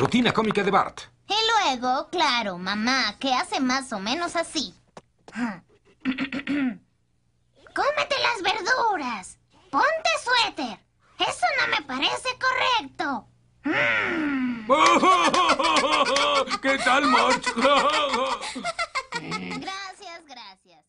Rutina cómica de Bart. Y luego, claro, mamá, que hace más o menos así. ¡Cómete las verduras! ¡Ponte suéter! ¡Eso no me parece correcto! Mm. ¿Qué tal, March? gracias, gracias.